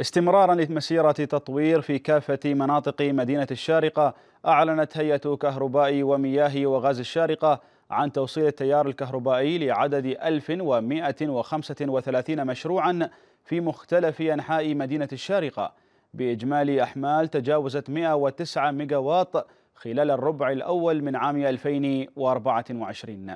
استمرارا لمسيرة تطوير في كافة مناطق مدينة الشارقة أعلنت هيئة كهرباء ومياه وغاز الشارقة عن توصيل التيار الكهربائي لعدد 1135 مشروعا في مختلف أنحاء مدينة الشارقة بإجمالي أحمال تجاوزت 109 ميجاوات خلال الربع الأول من عام 2024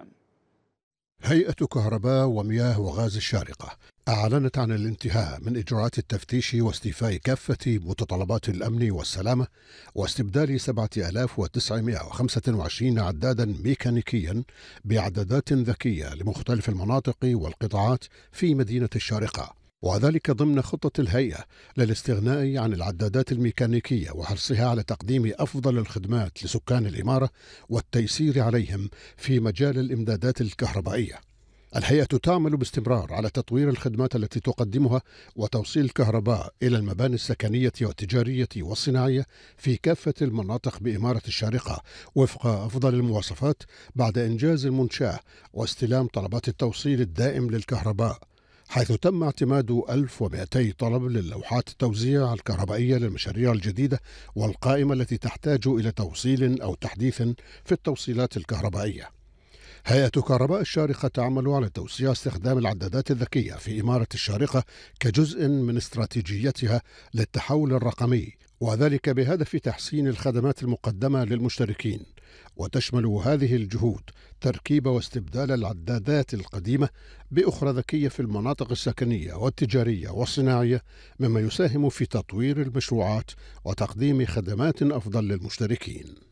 هيئة كهرباء ومياه وغاز الشارقة أعلنت عن الانتهاء من إجراءات التفتيش واستيفاء كافة متطلبات الأمن والسلامة واستبدال 7925 عدادا ميكانيكيا بإعدادات ذكية لمختلف المناطق والقطاعات في مدينة الشارقة وذلك ضمن خطة الهيئة للاستغناء عن العدادات الميكانيكية وحرصها على تقديم أفضل الخدمات لسكان الإمارة والتيسير عليهم في مجال الإمدادات الكهربائية. الهيئة تعمل باستمرار على تطوير الخدمات التي تقدمها وتوصيل الكهرباء إلى المباني السكنية والتجارية والصناعية في كافة المناطق بإمارة الشارقة وفق أفضل المواصفات بعد إنجاز المنشأة واستلام طلبات التوصيل الدائم للكهرباء حيث تم اعتماد 1200 طلب للوحات التوزيع الكهربائية للمشاريع الجديدة والقائمة التي تحتاج إلى توصيل أو تحديث في التوصيلات الكهربائية. هيئة كهرباء الشارقة تعمل على توسيع استخدام العدادات الذكية في إمارة الشارقة كجزء من استراتيجيتها للتحول الرقمي وذلك بهدف تحسين الخدمات المقدمة للمشتركين وتشمل هذه الجهود تركيب واستبدال العدادات القديمة بأخرى ذكية في المناطق السكنية والتجارية والصناعية مما يساهم في تطوير المشروعات وتقديم خدمات أفضل للمشتركين